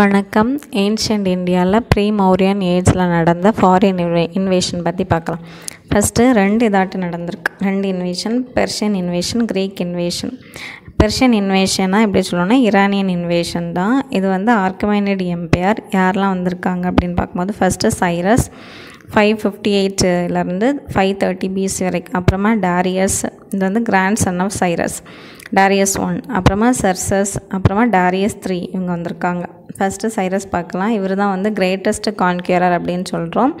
வணக்கம் ஏன்ஷியன்ட் இந்தியாவில் ப்ரீ மௌரியன் ஏஜில் நடந்த ஃபாரின் இன்வே இன்வேஷன் பற்றி பார்க்கலாம் ஃபஸ்ட்டு ரெண்டு இதாட்டு நடந்திருக்கு ரெண்டு invasion Persian invasion Greek invasion Persian இன்வேஷனாக எப்படி சொல்லணும்னா இரானியன் இன்வேஷன் தான் இது வந்து ஆர்கமைனட் எம்பையர் யாரெல்லாம் வந்திருக்காங்க அப்படின்னு பார்க்கும்போது ஃபஸ்ட்டு சைரஸ் ஃபைவ் ஃபிஃப்டி எயிட்லேருந்து ஃபைவ் தேர்ட்டி பிசி வரைக்கும் அப்புறமா டாரியஸ் இது வந்து grandson of Cyrus Darius one அப்புறமா சர்சஸ் அப்புறமா டாரியஸ் த்ரீ இவங்க வந்திருக்காங்க ஃபஸ்ட்டு சைரஸ் பார்க்கலாம் இவர் தான் வந்து கிரேட்டஸ்ட் கான்கியூரர் அப்படின்னு சொல்கிறோம்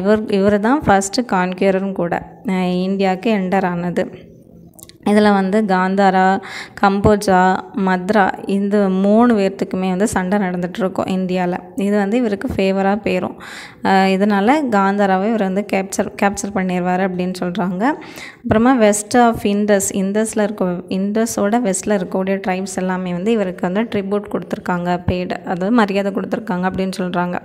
இவர் இவர் தான் ஃபஸ்ட்டு கான்கியூரரும் கூட இந்தியாவுக்கு என்டர் ஆனது இதில் வந்து காந்தாரா கம்போஜா மத்ரா இந்த மூணு பேர்த்துக்குமே வந்து சண்டை நடந்துகிட்ருக்கோம் இந்தியாவில் இது வந்து இவருக்கு ஃபேவராக போயிடும் இதனால் காந்தாராவை இவர் வந்து கேப்சர் கேப்சர் பண்ணிடுவார் அப்படின்னு சொல்கிறாங்க அப்புறமா வெஸ்ட் ஆஃப் இண்டஸ் இண்டஸில் இருக்க இண்டஸோட வெஸ்ட்டில் இருக்கக்கூடிய ட்ரைப்ஸ் எல்லாமே வந்து இவருக்கு வந்து ட்ரிபியூட் கொடுத்துருக்காங்க பெய்டு அதாவது மரியாதை கொடுத்துருக்காங்க அப்படின்னு சொல்கிறாங்க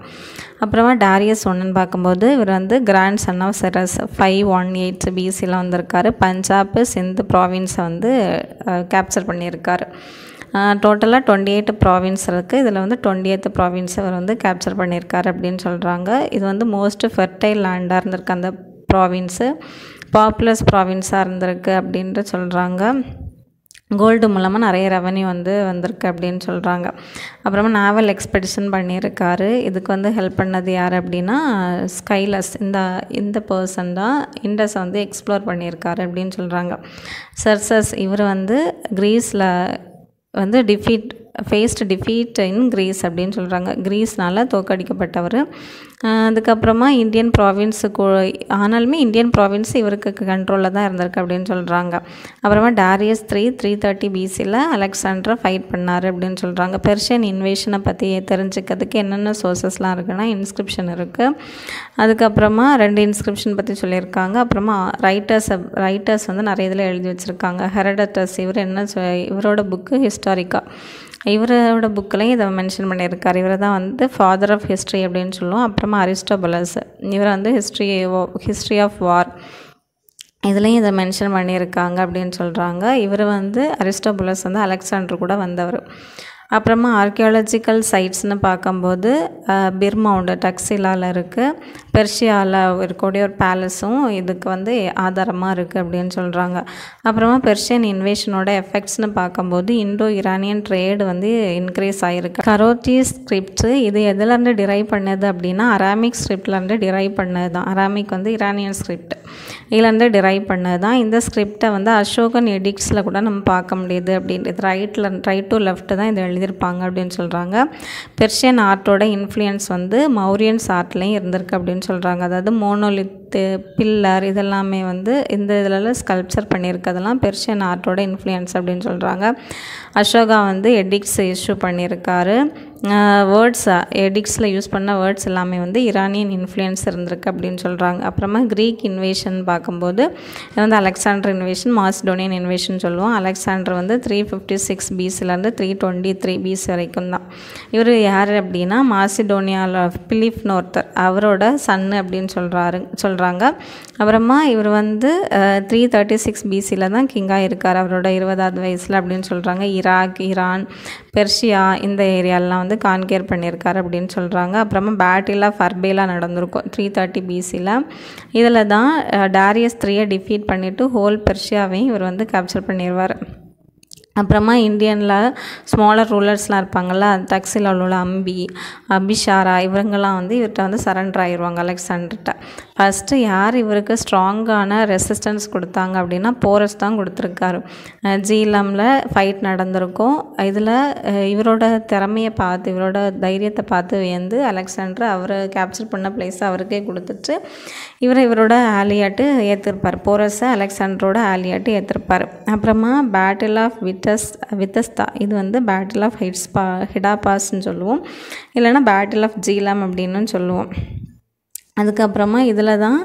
அப்புறமா டாரியஸ் ஒன்றுன்னு பார்க்கும்போது இவர் வந்து grandson of Cyrus five one eight பிசியில் வந்திருக்காரு பஞ்சாப் சிந்து ப்ராவின்ஸை வந்து கேப்சர் பண்ணியிருக்காரு டோட்டலாக டுவெண்ட்டி எயிட் ப்ராவின்ஸ் இருக்குது இதில் வந்து டுவெண்ட்டி எய்த் ப்ராவின்ஸை அவர் வந்து கேப்சர் பண்ணியிருக்காரு அப்படின்னு சொல்கிறாங்க இது வந்து மோஸ்ட் ஃபெர்டைல் லேண்டாக இருந்திருக்கு அந்த ப்ராவின்ஸு பாப்புலர்ஸ் ப்ராவின்ஸாக இருந்திருக்கு அப்படின்ட்டு சொல்கிறாங்க கோல்டு மூலமாக நிறைய ரெவன்யூ வந்து வந்திருக்கு அப்படின்னு சொல்கிறாங்க அப்புறமா நாவல் எக்ஸ்பெடிஷன் பண்ணியிருக்காரு இதுக்கு வந்து ஹெல்ப் பண்ணது யார் அப்படின்னா ஸ்கைலஸ் இந்த இந்த பர்சன் தான் இண்டஸை வந்து எக்ஸ்ப்ளோர் பண்ணியிருக்காரு அப்படின்னு சொல்கிறாங்க சர்சஸ் இவர் வந்து கிரீஸில் வந்து defeat faced defeat in Greece அப்படின்னு சொல்கிறாங்க கிரீஸ்னால் தோக்கடிக்கப்பட்டவர் அதுக்கப்புறமா இந்தியன் ப்ராவின்ஸுக்கு ஆனாலுமே இந்தியன் ப்ராவின்ஸ் இவருக்கு கண்ட்ரோலில் தான் இருந்திருக்கு அப்படின்னு சொல்கிறாங்க அப்புறமா டாரியஸ் த்ரீ த்ரீ தேர்ட்டி பிசியில் அலெக்சாண்டரை ஃபைட் பண்ணார் அப்படின்னு சொல்கிறாங்க பெர்ஷியன் இன்வேஷனை பற்றி தெரிஞ்சுக்கிறதுக்கு என்னென்ன சோர்ஸஸ்லாம் இருக்குன்னா இன்ஸ்கிரிப்ஷன் இருக்குது அதுக்கப்புறமா ரெண்டு இன்ஸ்கிரிப்ஷன் பற்றி சொல்லியிருக்காங்க அப்புறமா ரைட்டர்ஸ் ரைட்டர்ஸ் வந்து நிறைய இதில் எழுதி வச்சுருக்காங்க ஹெரடட்டர்ஸ் இவர் என்ன இவரோட புக்கு ஹிஸ்டாரிக்கா இவரோட புக்கிலையும் இதை மென்ஷன் பண்ணியிருக்கார் இவர் தான் வந்து ஃபாதர் ஆஃப் ஹிஸ்ட்ரி அப்படின்னு சொல்லுவோம் அப்புறமா அரிஸ்டபலஸ் இவர் வந்து ஹிஸ்ட்ரி ஹிஸ்ட்ரி ஆஃப் வார் இதுலேயும் இதை மென்ஷன் பண்ணியிருக்காங்க அப்படின்னு சொல்கிறாங்க இவர் வந்து அரிஸ்டபுலஸ் வந்து அலெக்சாண்டர் கூட வந்தவர் அப்புறமா ஆர்கியாலஜிக்கல் சைட்ஸ்னு பார்க்கும்போது பிர்மாவோட டக்ஸிலாவில் இருக்குது பெர்ஷியாவில் இருக்கக்கூடிய ஒரு பேலஸும் இதுக்கு வந்து ஆதாரமாக இருக்குது அப்படின்னு சொல்கிறாங்க அப்புறமா பெர்ஷியன் இன்வேஷனோட எஃபெக்ட்ஸ்னு பார்க்கும்போது இண்டோ இரானியன் ட்ரேடு வந்து இன்க்ரீஸ் ஆகிருக்கு கரோட்டி ஸ்கிரிப்ட்ஸு இது எதுலேருந்து டிரைவ் பண்ணது அப்படின்னா அராமிக் ஸ்கிரிப்ட்லேருந்து டிரைவ் பண்ணது தான் அராமிக் வந்து இரானியன் ஸ்கிரிப்ட் இதிலேருந்து டிரைவ் பண்ணது தான் இந்த ஸ்கிரிப்டை வந்து அசோகன் எடிக்ஸில் கூட நம்ம பார்க்க முடியுது அப்படின்றது ரைட்டில் ரைட் டு லெஃப்ட் தான் இதை எழுதியிருப்பாங்க அப்படின்னு சொல்கிறாங்க பெர்ஷியன் ஆர்ட்டோட இன்ஃப்ளூயன்ஸ் வந்து மௌரியன்ஸ் ஆர்ட்லேயும் இருந்திருக்கு அப்படின்னு சொல்கிறாங்க அதாவது மோனோலித் தே பில்லர் இதெல்லாமே வந்து இந்த இதிலலாம் ஸ்கல்ப்சர் பண்ணியிருக்கிறதெல்லாம் பெர்ஷியன் ஆர்ட்டோட இன்ஃப்ளூயன்ஸ் அப்படின்னு சொல்கிறாங்க அசோகா வந்து எடிக்ஸ் இஷ்யூ பண்ணியிருக்காரு வேர்ட்ஸ் எடிக்ஸில் யூஸ் பண்ண வேர்ட்ஸ் எல்லாமே வந்து இரானியன் இன்ஃப்ளூயன்ஸ் இருந்திருக்கு அப்படின்னு சொல்கிறாங்க அப்புறமா க்ரீக் இன்வேஷன் பார்க்கும்போது வந்து அலெக்சாண்டர் இன்வேஷன் மாஸ்டோனியன் இன்வேஷன் சொல்லுவோம் அலெக்சாண்டர் வந்து த்ரீ ஃபிஃப்டி சிக்ஸ் பிசிலேருந்து த்ரீ டுவெண்ட்டி த்ரீ பிசி வரைக்கும் தான் இவர் யார் அப்படின்னா மாசிடோனியாவில் பிலிப்னு ஒருத்தர் அவரோட சன்னு அப்படின்னு சொல்கிறாரு சொல்கிறாங்க அப்புறமா இவர் வந்து த்ரீ தேர்ட்டி சிக்ஸ் பிசியில் தான் கிங்காக இருக்கார் அவரோட இருபதாவது வயசில் அப்படின்னு சொல்கிறாங்க ஈராக் ஈரான் பெர்ஷியா இந்த ஏரியாலெலாம் வந்து கான்கேர் பண்ணியிருக்கார் அப்படின்னு சொல்கிறாங்க அப்புறமா பேட்டிலா ஃபர்பேலாக நடந்திருக்கும் த்ரீ தேர்ட்டி பிசியில் இதில் தான் டேரியஸ் த்ரீயை டிஃபீட் பண்ணிவிட்டு ஹோல் பெர்ஷியாவையும் இவர் வந்து கேப்சர் பண்ணிடுவார் அப்புறமா இந்தியனில் ஸ்மாலர் ரூலர்ஸ்லாம் இருப்பாங்கள்ல தக்சில் உள்ள அம்பி அபிஷாரா இவங்கெல்லாம் வந்து இவர்கிட்ட வந்து சரண்டர் ஆயிடுவாங்க அலெக்சாண்டர்கிட்ட ஃபஸ்ட்டு யார் இவருக்கு ஸ்ட்ராங்கான ரெசிஸ்டன்ஸ் கொடுத்தாங்க அப்படின்னா போரஸ் தான் கொடுத்துருக்காரு ஜீலமில் ஃபைட் நடந்திருக்கும் இதில் இவரோட திறமையை பார்த்து இவரோட தைரியத்தை பார்த்து வியந்து அலெக்சாண்டர் அவரை கேப்சர் பண்ண பிளேஸை அவருக்கே கொடுத்துட்டு இவரை இவரோட ஆலியாட்டு ஏற்றிருப்பார் போரஸை அலெக்சாண்டரோட ஆலியாட்டு ஏற்றிருப்பார் அப்புறமா பேட்டில் ஆஃப் விட் வித்தஸ் வித்தஸ்தா இது வந்து பேட்டில் ஆஃப் ஹைட்ஸ் பா ஹிடாபாஸ்ன்னு சொல்லுவோம் இல்லைனா பேட்டில் ஆஃப் ஜீலம் அப்படின்னு சொல்லுவோம் அதுக்கப்புறமா இதில் தான்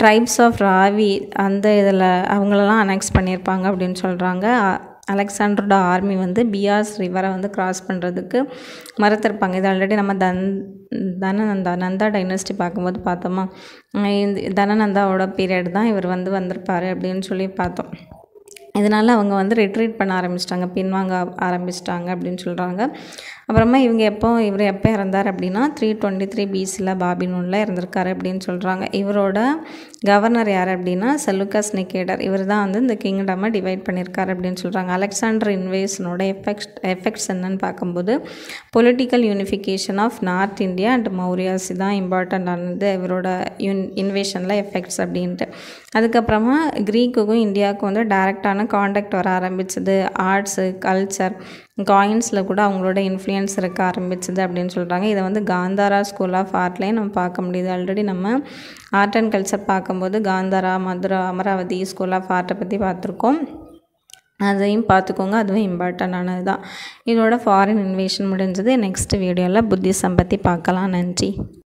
ட்ரைப்ஸ் ஆஃப் ராவி அந்த இதில் அவங்களெல்லாம் அனெக்ஸ் பண்ணியிருப்பாங்க அப்படின்னு சொல்கிறாங்க அலெக்சாண்டரோட ஆர்மி வந்து பியாஸ் ரிவரை வந்து கிராஸ் பண்ணுறதுக்கு மறுத்திருப்பாங்க இது ஆல்ரெடி நம்ம தன் தனநந்தா நந்தா டைனஸ்டி பார்க்கும்போது பார்த்தோமா இந்த தனநந்தாவோட பீரியட் தான் இவர் வந்து வந்திருப்பார் அப்படின்னு சொல்லி பார்த்தோம் இதனால் அவங்க வந்து ரிட்ரீட் பண்ண ஆரம்பிச்சிட்டாங்க பின்வாங்க ஆரம்பிச்சிட்டாங்க அப்படின்னு சொல்கிறாங்க அப்புறமா இவங்க எப்போ இவர் எப்போ இறந்தார் அப்படின்னா த்ரீ டுவெண்ட்டி த்ரீ பிசியில் பாபினூனில் இறந்துருக்காரு அப்படின்னு சொல்கிறாங்க இவரோட கவர்னர் யார் அப்படின்னா செலுக்காஸ் நிக்கேடர் இவர் தான் வந்து இந்த கிங்டமை டிவைட் பண்ணியிருக்காரு அப்படின்னு சொல்கிறாங்க அலெக்சாண்டர் இன்வேஷனோட எஃபெக்ட்ஸ் எஃபெக்ட்ஸ் என்னன்னு பார்க்கும்போது political unification of north India and Mauryas தான் இம்பார்ட்டண்ட்டானது இவரோட யூன் இன்வேஷனில் எஃபெக்ட்ஸ் அப்படின்ட்டு அதுக்கப்புறமா க்ரீக்குக்கும் இந்தியாவுக்கும் வந்து டைரெக்டான காண்டாக்ட் வர ஆரம்பிச்சது ஆர்ட்ஸு கல்ச்சர் காயின்ஸில் கூட அவங்களோட இன்ஃப்ளூயன்ஸ் ஒப்பீனியன்ஸ் இருக்க ஆரம்பிச்சது அப்படின்னு சொல்கிறாங்க இதை வந்து காந்தாரா ஸ்கூல் ஆஃப் ஆர்ட்லேயும் நம்ம பார்க்க முடியுது ஆல்ரெடி நம்ம ஆர்ட் அண்ட் கல்ச்சர் பார்க்கும்போது காந்தாரா மதுரா அமராவதி ஸ்கூல் ஆஃப் ஆர்ட்டை பற்றி பார்த்துருக்கோம் அதையும் பார்த்துக்கோங்க அதுவும் இம்பார்ட்டண்டானது தான் இதோட ஃபாரின் இன்வேஷன் முடிஞ்சது நெக்ஸ்ட் வீடியோவில் புத்திசம் பற்றி பார்க்கலாம் நன்றி